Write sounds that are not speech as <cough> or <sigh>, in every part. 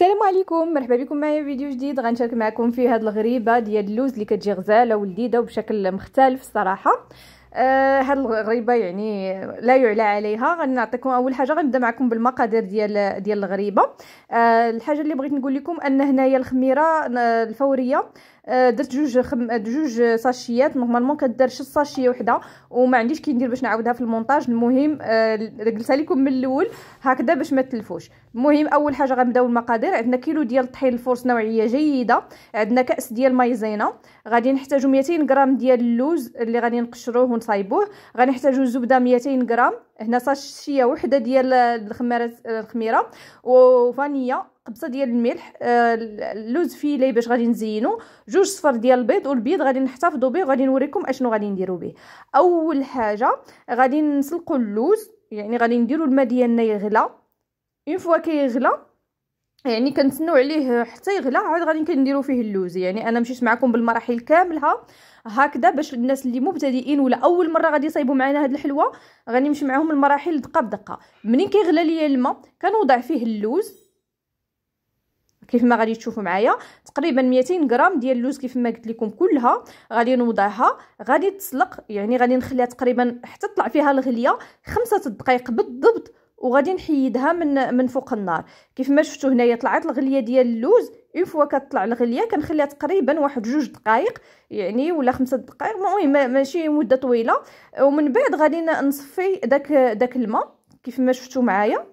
السلام عليكم مرحبا بكم معايا فيديو جديد غنشارك معكم فيه هذه الغريبه ديال اللوز اللي كتجي غزاله ولذيذه وبشكل مختلف الصراحه آه الغريبه يعني لا يعلى عليها غنعطيكم اول حاجه غنبدا معكم بالمقادير ديال ديال الغريبه آه الحاجه اللي بغيت نقول لكم ان هنايا الخميره آه، الفوريه آه، درت جوج خم آه، جوج ساشيات نورمالمون كدار شي ساشيه وحده وما عنديش كي ندير باش نعاودها في المونتاج المهم آه، قلتها لكم من الاول هكذا باش ما تلفوش المهم اول حاجه غنبداو المقادير عندنا كيلو ديال الطحين الفورس نوعيه جيده عندنا كاس ديال مايزينا غادي نحتاجو 200 غرام ديال اللوز اللي غادي نقشروه ونصايبوه غنحتاجو زبده 200 غرام هنا ساشيه وحده ديال الخميره الخميره وفانيلا قبصه ديال الملح آه اللوز فيلي باش غادي نزينو جوج صفر ديال البيض والبيض غادي نحتفظوا به وغادي نوريكم اشنو غادي نديروا به اول حاجه غادي نسلقوا اللوز يعني غادي نديروا الماء ديالنا يغلى اون فوا كيغلى يعني كنتسناو عليه حتى يغلى عاد غادي كنديروا فيه اللوز يعني انا مشيت معكم بالمراحل كاملها هكذا باش الناس اللي مبتدئين ولا اول مره غادي يصايبوا معنا هاد الحلوه غنمشي معاهم المراحل دقه بدقه منين كيغلى ليا الماء كنوضع فيه اللوز كيف ما غادي تشوفوا معايا تقريبا 200 غرام ديال اللوز كيف ما قلت لكم كلها غادي نوضعها غادي تسلق يعني غادي نخليها تقريبا حتى تطلع فيها الغليه خمسة دقائق بالضبط وغادي نحيدها من من فوق النار كيف ما شفتوا هنايا طلعت الغليه ديال اللوز اون فوا كتطلع الغليه كنخليها تقريبا واحد جوج دقائق يعني ولا خمسة دقائق المهم ماشي مده طويله ومن بعد غادي نصفي داك داك الماء كيف ما شفتوا معايا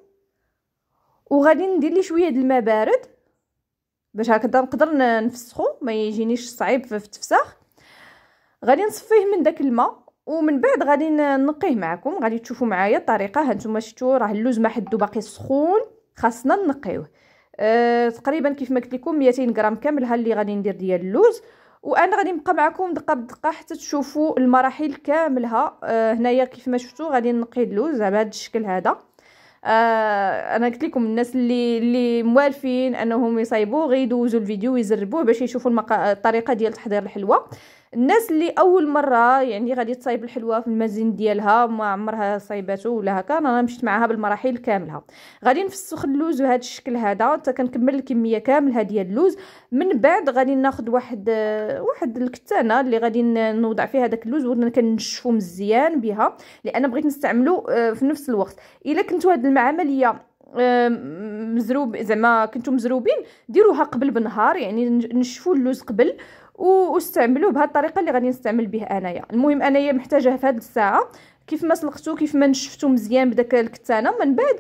وغادي ندير لي شويه د الماء بارد باش هكدا نقدر نفسخو ما يجينيش صعيب في التفساخ غادي نصفيه من داك الماء ومن بعد غادي نقيه معكم غادي تشوفوا معايا الطريقه هانتوما شفتوا راه اللوز ما حدو باقي سخون خاصنا نقيوه أه تقريبا كيف ما قلت لكم 200 غرام كامل ها اللي غادي ندير ديال اللوز وانا غادي نبقى معكم دقه بدقه حتى تشوفوا المراحل كاملها أه هنايا كيف ما شفتوا غادي نقي اللوز على هذا الشكل هذا آه انا قلت لكم الناس اللي اللي موالفين انهم يصايبوه غيدوزوا الفيديو ويجربوه باش يشوفوا المقا... الطريقه ديال تحضير الحلوى الناس اللي اول مره يعني غادي تصايب الحلوه في المزين ديالها ما عمرها صايباتو ولا هكا انا مشيت معاها بالمراحل كاملها غادي نفسخ اللوز بهذا الشكل هذا حتى كنكمل الكميه كامله ديال اللوز من بعد غادي ناخذ واحد واحد الكتانه اللي غادي نوضع فيها داك اللوز وكنشفو مزيان بها لان بغيت نستعملو آه، في نفس الوقت الا كنتو هذه العمليه مزروب زعما كنتو مزروبين ديروها قبل بنهار يعني نشفوا اللوز قبل واستعملوه بهذه الطريقه اللي غادي نستعمل به انايا المهم انايا محتاجه في هذه الساعه كيف ما سلقتو كيف ما نشفتو مزيان بداك الكتانه من بعد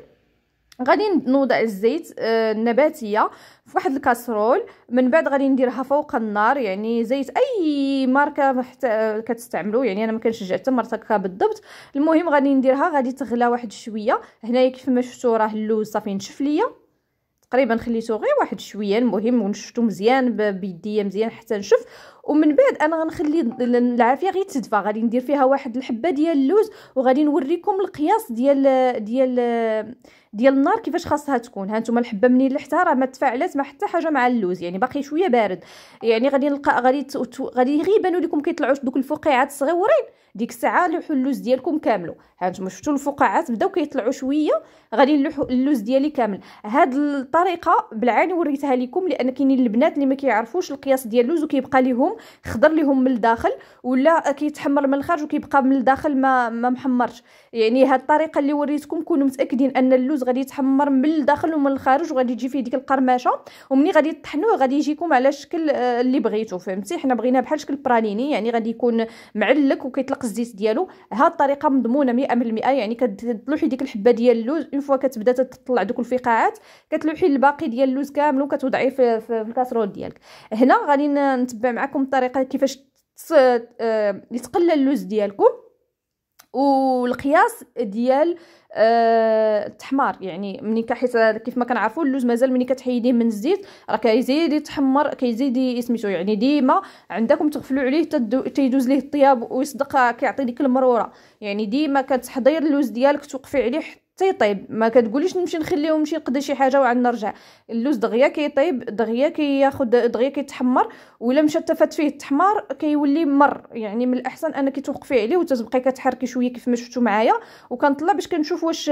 غادي نوضع الزيت آه، النباتيه في واحد الكاسرول من بعد غادي نديرها فوق النار يعني زيت اي ماركه حتى آه، كتستعملوا يعني انا ما كنشجع حتى مرتكه بالضبط المهم غادي نديرها غادي تغلى واحد شويه هنايا كيف ما شفتوا راه اللوز صافي نشف ليا تقريبا خليته غير واحد شويه المهم ونشفتو مزيان بيديا مزيان حتى نشف ومن بعد انا غنخلي العافيه غير تدفى غادي ندير فيها واحد الحبه ديال اللوز وغادي نوريكم القياس ديال ديال ديال النار كيفاش خاصها تكون هانتوما الحبه منين لحتها راه ما تفاعلات ما حتى حاجه مع اللوز يعني باقي شويه بارد يعني غادي نلقى غادي ت... غادي غير يبانوا لكم كيطلعوا دوك الفقاعات الصغيورين ديك الساعه لوحوا اللوز ديالكم كاملو هانتوما شفتوا الفقاعات بداو كيطلعوا شويه غادي نلوحوا اللوز ديالي كامل هاد الطريقه بالعاني وريتها لكم لان كاينين البنات اللي ما كيعرفوش القياس ديال اللوز وكيبقى ليهم خضر ليهم من الداخل ولا كيتحمر من الخارج وكيبقى من الداخل ما ما محمرش يعني هاد الطريقه اللي وريتكم كونوا متاكدين ان اللوز غادي يتحمر من الداخل ومن الخارج وغادي تجي فيه ديك القرمشه ومني غادي تطحنوه غادي يجيكم على الشكل آه، اللي بغيتو فهمتي حنا بغينا بحال شكل برانيني يعني غادي يكون معلك وكيطلق الزيت ديالو هاد الطريقه مضمونه 100% يعني كتلوحي ديك الحبه ديال اللوز اون فوا كتبدا تطلع دوك الفقاعات كتلوحي الباقي ديال اللوز كامل وكتوضعيه في, في الكاسرول ديالك هنا غادي نتبع معكم الطريقه كيفاش آه، يتقلى اللوز ديالكم والقياس ديال آه، التحمار يعني ملي كحيت كيف ما كنعرفوا اللوز مازال ملي كتحيديه من الزيت راه كيزيد يتحمر كيزيد سميتو يعني ديما عندكم تغفلوا عليه تيدوز ليه الطياب ويصدق كيعطي ديك المروره يعني ديما كتحضير اللوز ديالك توقفي عليه تيطيب ما كتقوليش نمشي نخليه نمشي نقدا شي حاجه وعاد نرجع اللوز دغيا كيطيب دغيا كياخد دغيا كيتحمر ولا مشى تفات فيه التحمار كيولي مر يعني من الاحسن انك توقفي عليه وتتبقاي كتحركي شويه كيف ما شفتوا معايا وكنطلع باش كنشوف واش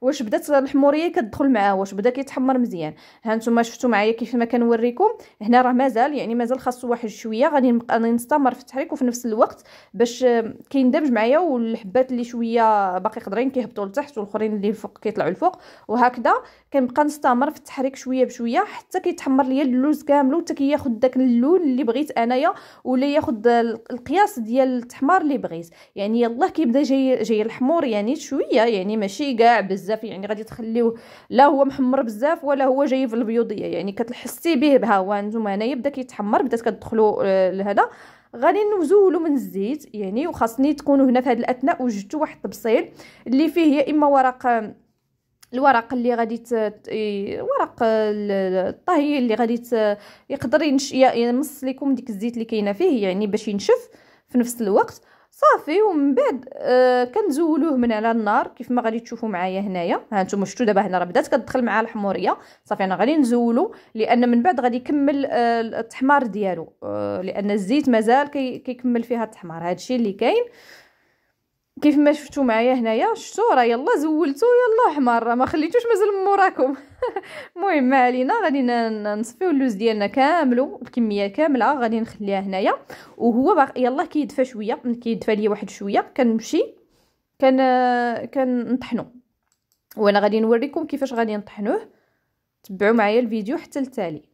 واش بدات الحموريه كتدخل معاه واش بدا كيتحمر مزيان ها نتوما شفتوا معايا كيف ما كنوريكم هنا راه مازال يعني مازال خاصو واحد شويه غادي نستمر في التحريك وفي نفس الوقت باش كيندمج معايا والحبات اللي شويه باقي قادرين كيهبطوا لتحت والاخرين الطرفين اللي الفوق كيطلعوا الفوق وهكذا كنبقى نستمر في التحريك شويه بشويه حتى كيتحمر ليا اللوز كامل حتى كياخذ داك اللون اللي بغيت انايا ولا ياخذ القياس ديال التحمار اللي بغيت يعني يلاه كيبدا جاي جاي الحمور يعني شويه يعني ماشي كاع بزاف يعني غادي تخليوه لا هو محمر بزاف ولا هو جاي في البيوضيه يعني كتحسي به ها هو انتما هنايا بدا كيتحمر بدات كتدخلوا آه، لهذا غادي نزولو من الزيت يعني وخاصني تكونوا هنا في هذه الاثناء وجدتوا واحد الطبسيل اللي فيه يا اما ورق الورق اللي غادي ت... إيه، ورق الطهي اللي غادي ت... يقدر ينش... يمص لكم ديك الزيت اللي كاينه فيه يعني باش ينشف في نفس الوقت صافي ومن بعد آه كنزولوه من على النار كيف ما غادي تشوفوا معايا هنايا ها نتوما شفتوا دابا هنا راه بدات كتدخل معاه الحموريه صافي انا غادي نزولو لان من بعد غادي يكمل آه التحمار ديالو آه لان الزيت مازال كيكمل كي فيها التحمار هادشي اللي كاين كيف ما شفتوا معايا هنايا شفتوا راه يلا زولتو يلا حمار راه ما خليتوش مازال موراكم <laughs> المهم ما علينا غادي نصفيو اللوز ديالنا كاملو الكميه كامله غادي نخليها هنايا وهو باقي يلا كيدفى شويه كيدفى ليا واحد شويه كنمشي كان كنطحنو وانا غادي نوريكم كيفاش غادي نطحنوه تبعوا معايا الفيديو حتى التالي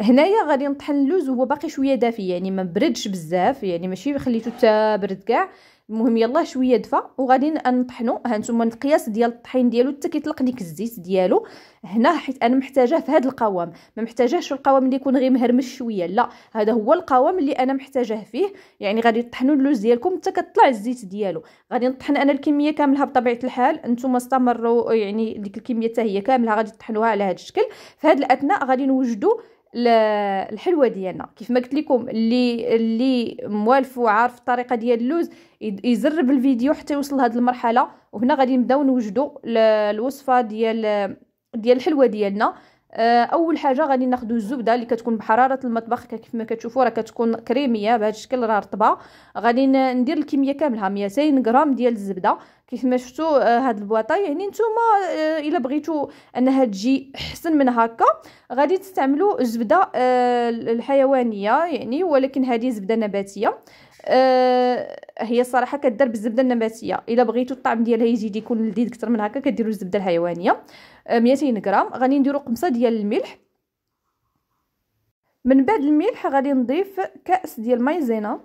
هنايا غادي نطحن اللوز وهو باقي شويه دافي يعني ما بردش بزاف يعني ماشي خليته حتى برد كاع المهم يلاه شويه دفى وغادي نطحنو هانتوما القياس ديال الطحين ديالو حتى كيطلق ديك الزيت ديالو هنا حيت انا محتاجاه في هذا القوام ما محتاجاهش القوام اللي يكون غير مهرمش شويه لا هذا هو القوام اللي انا محتاجاه فيه يعني غادي تطحنوا اللوز ديالكم حتى كطلع الزيت ديالو غادي نطحن انا الكميه كامله بطبيعه الحال نتوما استمروا يعني ديك الكميه حتى هي كامله غادي تطحنوها على هذا الشكل في هذا الاثناء غادي نوجدوا الحلوه ديالنا كيف ما قلت لكم اللي اللي موالف وعارف الطريقه ديال اللوز يزرب الفيديو حتى يوصل لهاد المرحله وهنا غادي نبداو نوجدوا الوصفه ديال ديال الحلوه ديالنا آه، اول حاجه غادي ناخذ الزبده اللي كتكون بحراره المطبخ كيف ما كتشوفوا راه كتكون كريميه بهذا الشكل راه رطبه غادي ندير الكميه كامله 200 غرام ديال الزبده كيف ما شفتوا هذه آه، البواطه يعني نتوما آه، الا بغيتوا انها تجي احسن من هكا غادي تستعملوا الزبده الحيوانيه يعني ولكن هذه زبده نباتيه هي الصراحه كدار بالزبده النباتيه الا بغيتوا الطعم ديالها يزيد يكون لذيذ اكثر من هكا كديروا الزبده الحيوانيه 200 غرام غادي نديرو قمصه ديال الملح من بعد الملح غادي نضيف كاس ديال مايزينا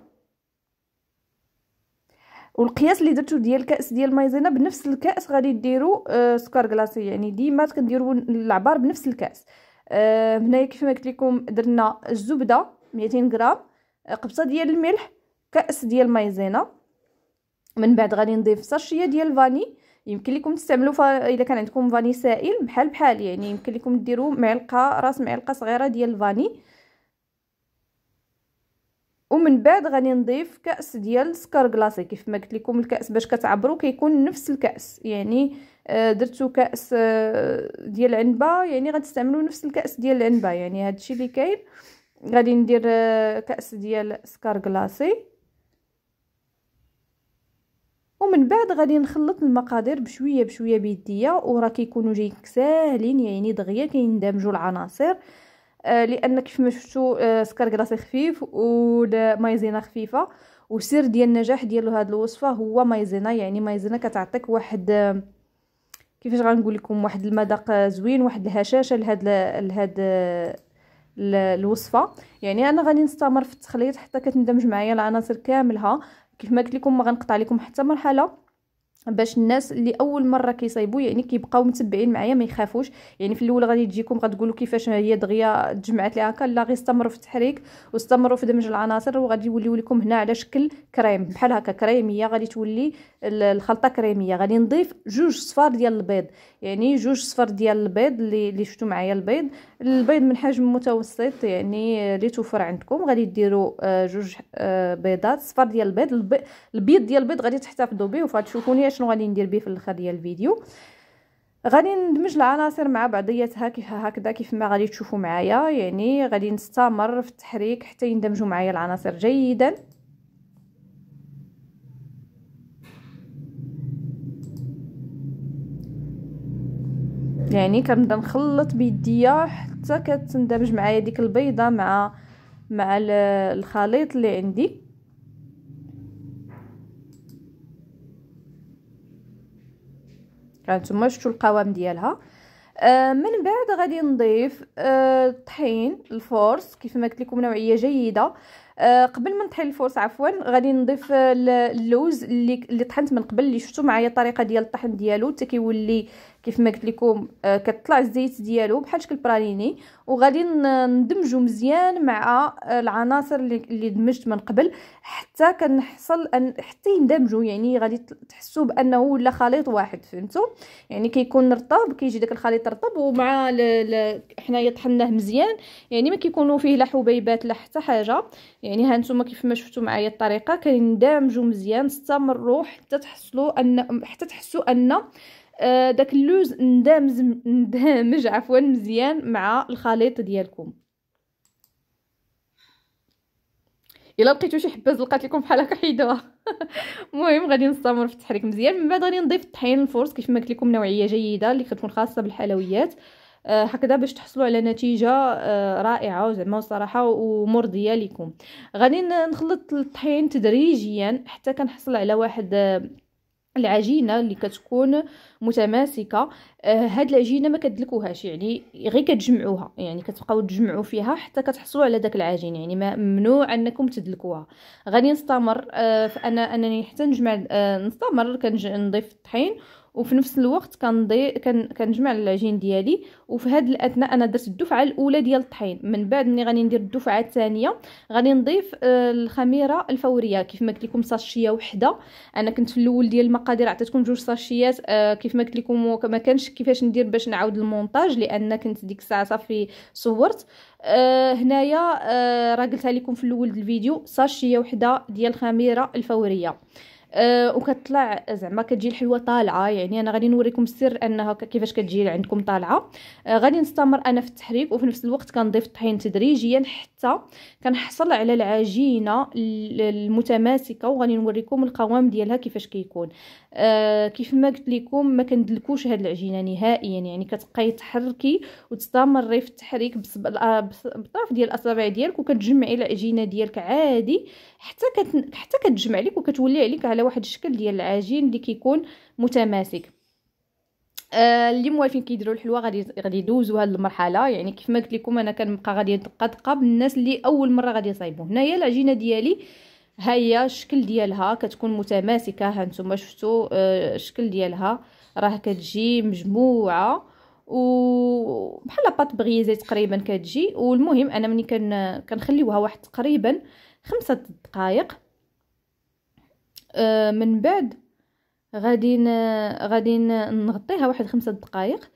والقياس اللي درتو ديال كاس ديال مايزينا بنفس الكاس غادي ديرو آه سكر كلاصي يعني ديما كنديرو العبار بنفس الكاس آه هنايا كيف ما قلت لكم درنا الزبده 200 غرام آه، قبصه ديال الملح كاس ديال مايزينا من بعد غادي نضيف ساشيه ديال الفاني يمكن لكم تستعملوا فا... الا كان عندكم فاني سائل بحال بحال يعني يمكن لكم ديروا معلقه راس معلقه صغيره ديال الفاني ومن بعد غادي نضيف كاس ديال السكر كلاصي كيف ما قلت لكم الكاس باش كتعبروا كيكون نفس الكاس يعني آه، درتو كاس آه، ديال العنبه يعني غتستعملوا نفس الكاس ديال العنبه يعني الشيء اللي كاين غادي ندير آه، كاس ديال السكر كلاصي ومن بعد غادي نخلط المقادير بشويه بشويه بيديا وراه كيكونوا جايين ساهلين يعني دغيا كيندمجوا العناصر آه لان كيف ما شفتوا آه سكر كلاصي خفيف ومايزينا خفيفه وسر ديال النجاح ديال هاد الوصفه هو مايزينا يعني مايزينا كتعطيك واحد آه، كيفاش غنقول لكم واحد المذاق آه، زوين واحد الهشاشه لهاد لهاد آه، الوصفه يعني انا غادي نستمر في التخليط حتى كتندمج معايا العناصر كاملها كيف ما قلت لكم ما غنقطع لكم حتى مرحله باش الناس اللي اول مره كيصايبوا يعني كيبقاو متبعين معايا ما يخافوش يعني في الاول غادي تجيكم غتقولوا كيفاش هي دغيا تجمعات لي هكا لا غير استمروا في التحريك واستمروا في دمج العناصر وغادي يوليو لكم هنا على شكل كريم بحال هكا كريميه غادي تولي الخلطه كريميه غادي نضيف جوج صفار ديال البيض يعني جوج صفار ديال البيض اللي اللي شفتوا معايا البيض البيض من حجم متوسط يعني اللي توفر عندكم غادي ديروا آه، جوج آه، بيضات صفار ديال البيض البيض ديال البيض غادي تحتفظوا به وغتشوفوني شنو غادي ندير به في الاخر ديال الفيديو غادي ندمج العناصر مع بعضياتها كيف هكذا كيف ما غادي تشوفوا معايا يعني غادي نستمر في التحريك حتى يندمجوا معايا العناصر جيدا يعني كنبدا نخلط بيديا حتى كتندمج معايا ديك البيضه مع مع الخليط اللي عندي هانتوما شفتوا القوام ديالها آه من بعد غادي نضيف آه الطحين الفورس كيف ما قلت لكم نوعيه جيده آه قبل ما نطحن الفورس عفوا غادي نضيف آه، اللوز اللي اللي طحنت من قبل اللي شفتوا معايا الطريقه ديال الطحن ديالو حتى كيولي كيف ما قلت لكم آه، كطلع الزيت ديالو بحال شكل براليني وغادي ندمجو مزيان مع آه، العناصر اللي دمجت من قبل حتى كنحصل ان حتى يندمجوا يعني غادي تحسوا بانه ولا خليط واحد فهمتوا يعني كيكون رطب كيجي داك الخليط رطب ومع حنايا طحناه مزيان يعني ما كيكونوا فيه لا حبيبات لا حتى حاجه يعني ها نتوما كيف ما شفتوا معايا الطريقه كيندمجوا مزيان استمروا حتى تحصلوا ان حتى تحسوا ان أه، داك اللوز ندمج ندمج عفوا مزيان مع الخليط ديالكم الا لقيتو شي حبه زلقات لكم بحال هكا حيدوها <laughs> المهم غادي نستمر في التحريك مزيان من بعد غادي نضيف الطحين الفرص كيف ما قلت لكم نوعيه جيده اللي كتكون خاصه بالحلويات أه، هكذا باش تحصلوا على نتيجه أه، رائعه زعما الصراحه ومرضيه لكم غادي نخلط الطحين تدريجيا حتى كنحصل على واحد العجينه اللي كتكون متماسكه آه هاد العجينه ما كدلكوهاش يعني غير كتجمعوها يعني كتبقاو تجمعوا فيها حتى كتحصلوا على داك العجين يعني ما ممنوع انكم تدلكوها غادي نستمر آه فانا انني حتى نجمع آه نستمر كنضيف الطحين وفي نفس الوقت كنضي كن... كنجمع العجين ديالي وفي هذا الاثناء انا درت الدفعه الاولى ديال الطحين من بعد ملي غادي ندير الدفعه الثانيه غادي نضيف آه، الخميره الفوريه كيف ما قلت لكم ساشيه وحده انا كنت في الاول ديال المقادير عطيتكم جوج ساشيات آه، كيف ما قلت لكم ما كانش كيفاش ندير باش نعاود المونتاج لان كنت ديك الساعه صافي صورت آه، هنايا راه قلتها لكم في الاول الفيديو ساشيه وحده ديال الخميره الفوريه أه وكتطلع زعما كتجي الحلوه طالعه يعني انا غادي نوريكم السر انها كيفاش كتجي عندكم طالعه أه غادي نستمر انا في التحريك وفي نفس الوقت كنضيف الطحين تدريجيا حتى كنحصل على العجينه المتماسكه وغادي نوريكم القوام ديالها كيفاش كيكون أه كيف ما قلت لكم ما كندلكوش هاد العجينه نهائيا يعني كتبقاي تحركي وتستمري في التحريك بطرف ديال الاصابع ديالك وكتجمعي العجينه ديالك عادي حتى كت... حتى كتجمع لك وكتولي عليك على واحد الشكل ديال العجين اللي كيكون متماسك آه اللي موالفين كيديروا الحلوه غادي غادي يدوزوا هذه المرحله يعني كيف ما قلت لكم انا كنبقى غادي دقه دقه بالناس اللي اول مره غادي يصايبوا هنايا العجينه ديالي ها هي الشكل ديالها كتكون متماسكه ها نتوما شفتوا آه الشكل ديالها راه كتجي مجموعه وبحال بات بغيزي تقريبا كتجي والمهم انا ملي كن كنخليوها واحد تقريبا خمسة دقائق آه من بعد غادي غادي نغطيها واحد خمسة دقائق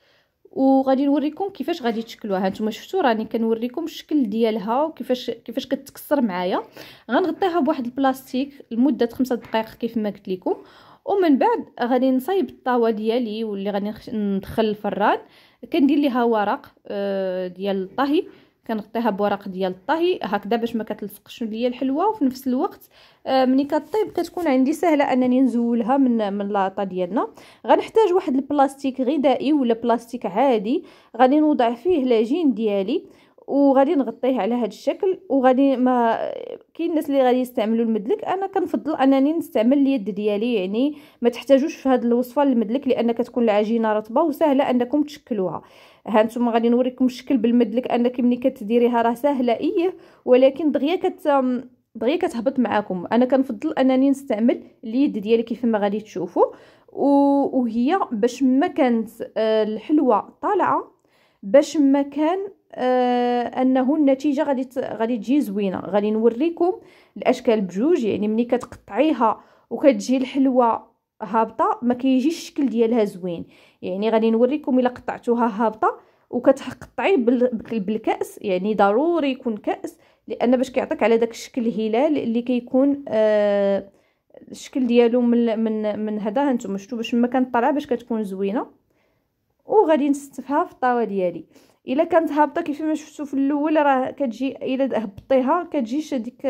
وغادي نوريكم كيفاش غادي تشكلوها نتوما شفتوا راني كنوريكم الشكل ديالها وكيفاش كيفاش كتكسر معايا غنغطيها بواحد البلاستيك لمده خمسة دقائق كيف ما قلت لكم ومن بعد غادي نصايب الطاوه ديالي واللي غادي ندخل الفران كندير ليها ورق آه، ديال الطهي كنغطيها بورق ديال الطهي هكذا باش ما كتلصقش ليا الحلوه وفي نفس الوقت آه، ملي كطيب كتكون عندي سهله انني نزولها من من لاطه ديالنا غنحتاج واحد البلاستيك غذائي ولا بلاستيك عادي غادي نوضع فيه لاجين ديالي وغادي نغطيه على هذا الشكل وغادي ما كاين الناس اللي غادي يستعملوا المدلك انا كنفضل انني نستعمل اليد ديالي يعني ما تحتاجوش في هذه الوصفه المدلك لان كتكون العجينه رطبه وسهله انكم تشكلوها ها نتوما غادي نوريكم الشكل بالمد لك انك ملي كتديريها راه ساهله ايه ولكن دغيا كت دغيا كتهبط معاكم انا كنفضل انني نستعمل اليد ديالي كيف ما غادي تشوفوا وهي باش ما كانت آه، الحلوه طالعه باش ما كان آه، انه النتيجه غادي غادي تجي زوينه غادي نوريكم الاشكال بجوج يعني ملي كتقطعيها وكتجي الحلوه هابطه ما كيجيش الشكل ديالها زوين يعني غادي نوريكم الا قطعتوها هابطه وكتقطعي بالكاس يعني ضروري يكون كاس لان باش كيعطيك على داك الشكل الهلال اللي كيكون آه الشكل ديالو من من من هذا هانتوما شفتوا باش ما كانت طالعه باش كتكون زوينه وغادي نستفها في الطاوه ديالي الا كانت هابطه كيف ما شفتوا في الاول راه كتجي الا هبطيها كتجيش ديك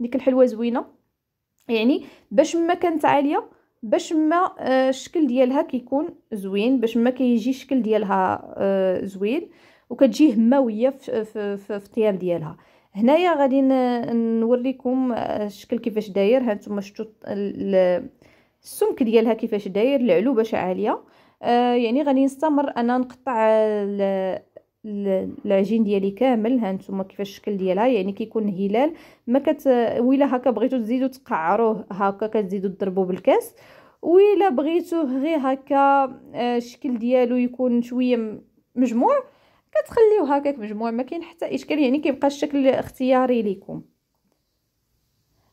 ديك الحلوه زوينه يعني باش ما كانت عاليه باش ما آه، الشكل ديالها كيكون زوين باش ما كيجي الشكل ديالها آه، زوين وكتجي هماويه في في الطياب ديالها هنايا غادي نوريكم آه، الشكل كيفاش داير ها نتوما شفتوا السمك ديالها كيفاش داير العلوبه شعاليه يعني غادي نستمر انا نقطع العجين ديالي كامل ها نتوما كيفاش الشكل ديالها يعني كيكون هلال ما كت ويلا هكا بغيتو تزيدو تقعروه هكا كتزيدو تضربو بالكاس ويلا بغيتوه غير هكا آه، الشكل ديالو يكون شويه مجموع كتخليوه هكاك مجموع ما كاين حتى اشكال يعني كيبقى الشكل اختياري ليكم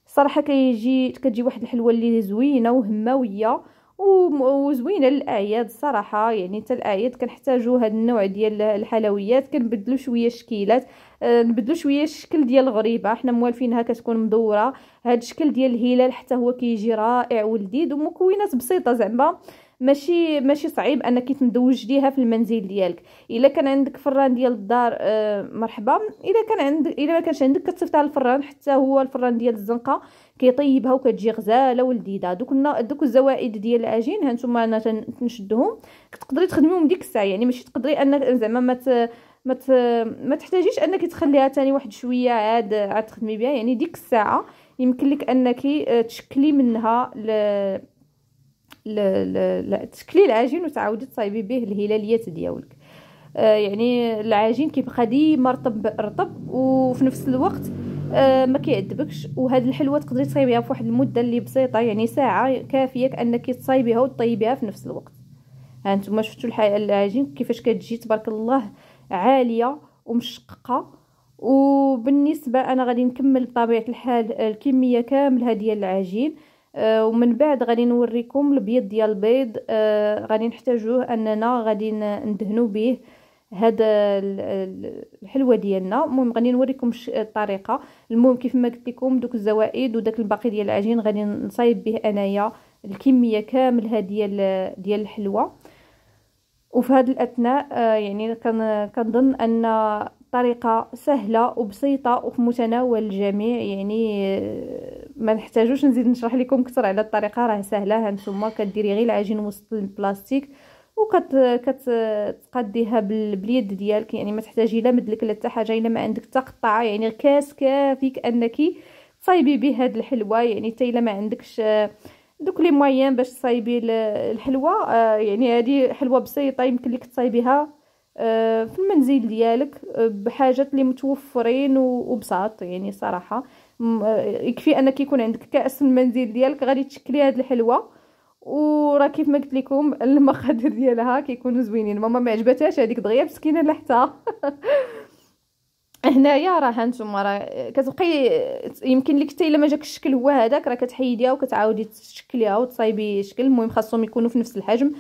صراحه كيجي كتجي واحد الحلوه اللي زوينه وهماويه وزوينه للاعياد صراحه يعني حتى الاعياد كنحتاجوا هذا النوع ديال الحلويات كنبدلوا شويه الشكيلات أه نبدلوا شويه الشكل ديال الغريبه حنا موالفينها كتكون مدوره هذا الشكل ديال الهلال حتى هو كيجي رائع ولذيذ ومكونات بسيطه زعما ماشي ماشي صعيب انك تمدوج ليها في المنزل ديالك الا كان عندك فران ديال الدار آه مرحبا الا كان عندك الا ما كانش عندك كتصيفطها للفران حتى هو الفران ديال الزنقه كيطيبها وكتجي غزاله ولذيذه دوك دوك الزوائد ديال العجين هانتوما انا تنشدهم تقدري تخدميهم ديك الساعه يعني ماشي تقدري انك زعما ما مت... ما مت... ما تحتاجيش انك تخليها تاني واحد شويه عاد عاد تخدمي بها يعني ديك الساعه يمكن لك انك آه، تشكلي منها ل... ل... ل... تشكلي العجين وتعاودي تصايبي به الهلاليات ديالك آه يعني العجين كيبقى ديما رطب رطب وفي نفس الوقت آه ما كيعذبكش وهاد الحلوه تقدري تصايبيها فواحد المده اللي بسيطه يعني ساعه كافيه انك تصايبيها وطيبيها في نفس الوقت ها نتوما شفتوا العجين كيفاش كتجي تبارك الله عاليه ومشققه وبالنسبه انا غادي نكمل بطبيعه الحال الكميه كامله ديال العجين آه ومن بعد غادي نوريكم البيض ديال البيض آه غادي نحتاجوه اننا غادي ندهنو به هذا الحلوه ديالنا المهم غادي نوريكم الطريقه المهم كيف ما قلت لكم دوك الزوائد وداك الباقي ديال العجين غادي نصايب به انايا الكميه كامله ديال ديال الحلوه وفي هذا الاثناء آه، يعني كنظن ان طريقة سهلة وبسيطة وفي متناول الجميع يعني آه، ما نحتاجوش نزيد نشرح لكم كثر على الطريقة راه سهلة هانتوما كديري غير العجين وسط البلاستيك وكتقديها باليد ديالك يعني ما تحتاجي لا مدلك لا حتى حاجه الا ما عندك تقطع يعني كاس كافيك انك تصايبي به هاد الحلوه يعني حتى الا ما عندكش آه، دوك لي مويان باش تصايبي الحلوه آه، يعني هذه حلوه بسيطه يمكن لك تصايبيها آه، في المنزل ديالك بحاجات اللي متوفرين وبساط يعني صراحه يكفي انك يكون عندك كاس في المنزل ديالك غادي تشكلي هاد الحلوه وراه كيف ما قلت لكم المقادير ديالها كيكونوا زوينين ماما ما عجبتهاش هذيك دغيا مسكينه لحتها <laughs> هنايا راه هانتوما راه كتبقي يمكن لك حتى الا ما جاك الشكل هو هذاك راه كتحيديها وكتعاودي تشكليها وتصايبي شكل المهم خاصهم يكونوا في نفس الحجم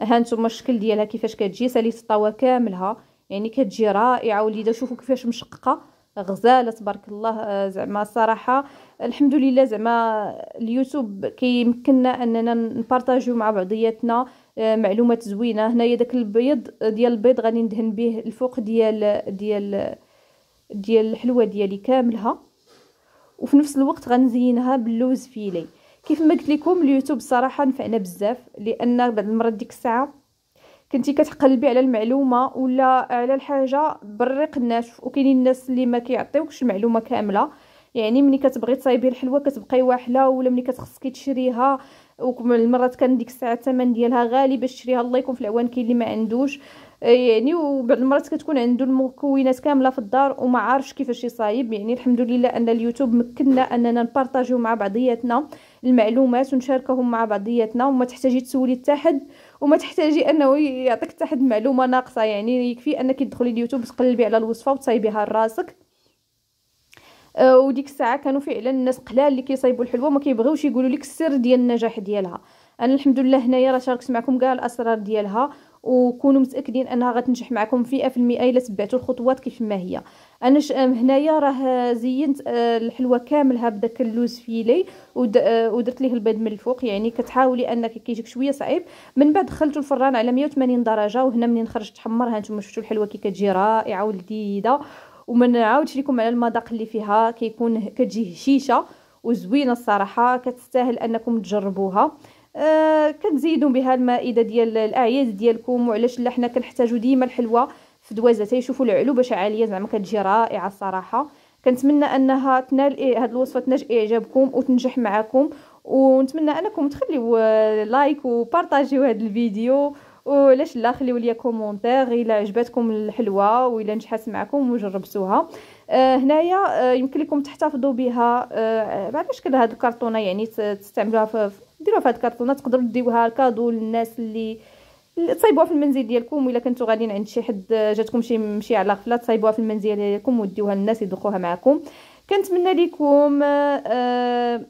هانتوما الشكل ديالها كيفاش كتجي ساليت الطاوه كاملها يعني كتجي رائعه وليده شوفوا كيفاش مشققه غزاله تبارك الله آه، زعما الصراحه الحمد لله زعما اليوتيوب كيمكننا اننا نبارطاجيو مع بعضياتنا آه، معلومات زوينه هنايا داك البيض آه، ديال البيض غادي ندهن به الفوق ديال ديال ديال الحلوه ديالي كاملها وفي نفس الوقت غنزينها باللوز فيلي كيف ما قلت لكم اليوتيوب صراحه نفعنا بزاف لان بعد المرات ديك الساعه كنتي كتقلبي على المعلومه ولا على الحاجه بريق الناس وكاينين الناس اللي ما كيعطيوكش المعلومه كامله يعني ملي كتبغي تصايبي الحلوه كتبقاي واحله ولا ملي كتخصكي تشريها ومرات كان ديك الساعه الثمن ديالها غالي باش تشريها الله يكون في العوان كاين اللي ما عندوش آه، يعني وبعض المرات كتكون عنده المكونات كامله في الدار وما عارفش كيفاش يصايب يعني الحمد لله ان اليوتيوب مكننا اننا نبارطاجيو مع بعضياتنا المعلومات ونشاركهم مع بعضياتنا وما تحتاجي تسولي حتى وما تحتاجي انه يعطيك حتى واحد المعلومه ناقصه يعني يكفي انك تدخلي اليوتيوب تقلبي على الوصفه وتصايبيها لراسك آه، وديك الساعه كانوا فعلا الناس قلال اللي كيصايبوا الحلوه ما كيبغيوش يقولوا لك السر ديال النجاح ديالها انا الحمد لله هنايا راه شاركت معكم كاع الاسرار ديالها وكونوا متاكدين انها غتنجح معكم 100% الا تبعتوا الخطوات كيف ما هي انا هنايا راه زينت آه، الحلوه كاملها بداك اللوز فيلي آه، ودرت ليه البيض من الفوق يعني كتحاولي انك كيجيك شويه صعيب من بعد دخلته الفران على 180 درجه وهنا منين خرجت ها نتوما شفتوا الحلوه كي كتجي رائعه ولذيذه وما نعاودش لكم على المذاق اللي فيها كيكون كتجي هشيشه وزوينه الصراحه كتستاهل انكم تجربوها آه كتزيدوا بها المائده ديال الاعياد ديالكم وعلاش لا حنا كنحتاجوا ديما الحلوه في دوازه تيشوفوا العلو باش عاليه زعما كتجي رائعه الصراحه كنتمنى انها تنال إيه هاد الوصفه تنال اعجابكم وتنجح معكم ونتمنى انكم تخليو آه، لايك وبارطاجيو هاد الفيديو وعلاش لا خليو ليا كومونتير الا عجبتكم الحلوه والا نجحت معكم وجربتوها آه هنايا آه يمكن لكم تحتفظوا بها آه بعد شكل هاد الكرتونه يعني تستعملوها في ديروها في هاد الكرتونه تقدروا ديوها كادو للناس اللي تصايبوها في المنزل ديالكم الا كنتو غاديين عند شي حد آه، جاتكم شي شي على غفله تصايبوها في المنزل ديالكم وديوها للناس يدوقوها معكم كنتمنى لكم آه,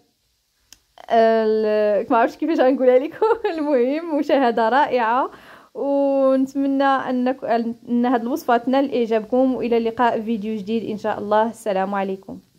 آه، ما عرفتش كيفاش غنقولها لكم <laughs> المهم مشاهده رائعه ونتمنى انك ان هذه الوصفه تنال اعجابكم والى لقاء فيديو جديد ان شاء الله السلام عليكم